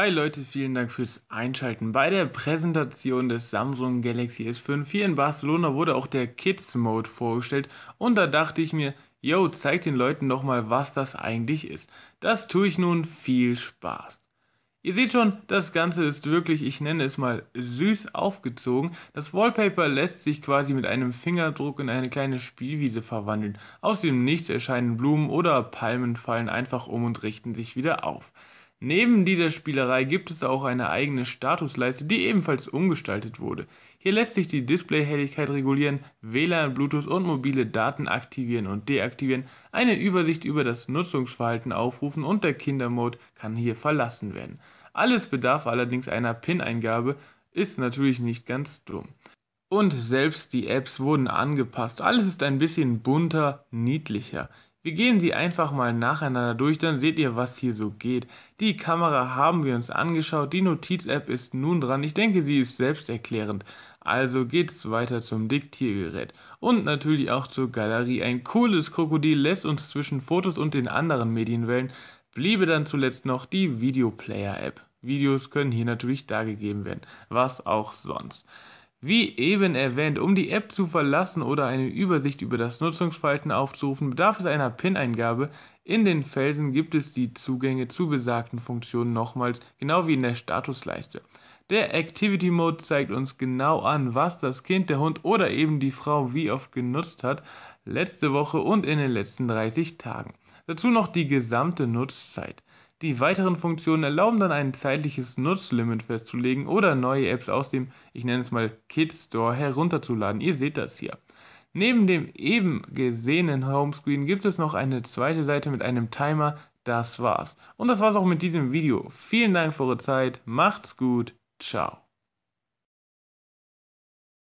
Hi Leute, vielen Dank fürs Einschalten. Bei der Präsentation des Samsung Galaxy S5 hier in Barcelona wurde auch der Kids Mode vorgestellt und da dachte ich mir, yo, zeig den Leuten nochmal, was das eigentlich ist. Das tue ich nun, viel Spaß. Ihr seht schon, das Ganze ist wirklich, ich nenne es mal, süß aufgezogen. Das Wallpaper lässt sich quasi mit einem Fingerdruck in eine kleine Spielwiese verwandeln. Aus dem Nichts erscheinen Blumen oder Palmen fallen einfach um und richten sich wieder auf. Neben dieser Spielerei gibt es auch eine eigene Statusleiste, die ebenfalls umgestaltet wurde. Hier lässt sich die Displayhelligkeit regulieren, WLAN, Bluetooth und mobile Daten aktivieren und deaktivieren, eine Übersicht über das Nutzungsverhalten aufrufen und der Kindermode kann hier verlassen werden. Alles bedarf allerdings einer PIN-Eingabe, ist natürlich nicht ganz dumm. Und selbst die Apps wurden angepasst. Alles ist ein bisschen bunter, niedlicher. Wir gehen sie einfach mal nacheinander durch, dann seht ihr, was hier so geht. Die Kamera haben wir uns angeschaut, die Notiz-App ist nun dran. Ich denke, sie ist selbsterklärend. Also geht's weiter zum Diktiergerät. Und natürlich auch zur Galerie. Ein cooles Krokodil lässt uns zwischen Fotos und den anderen Medienwellen. wählen. Bliebe dann zuletzt noch die Videoplayer-App. Videos können hier natürlich dargegeben werden, was auch sonst. Wie eben erwähnt, um die App zu verlassen oder eine Übersicht über das Nutzungsverhalten aufzurufen, bedarf es einer PIN-Eingabe. In den Felsen gibt es die Zugänge zu besagten Funktionen nochmals, genau wie in der Statusleiste. Der Activity Mode zeigt uns genau an, was das Kind, der Hund oder eben die Frau wie oft genutzt hat, letzte Woche und in den letzten 30 Tagen. Dazu noch die gesamte Nutzzeit. Die weiteren Funktionen erlauben dann ein zeitliches Nutzlimit festzulegen oder neue Apps aus dem, ich nenne es mal Kid Store, herunterzuladen. Ihr seht das hier. Neben dem eben gesehenen Homescreen gibt es noch eine zweite Seite mit einem Timer. Das war's. Und das war's auch mit diesem Video. Vielen Dank für eure Zeit. Macht's gut. Ciao.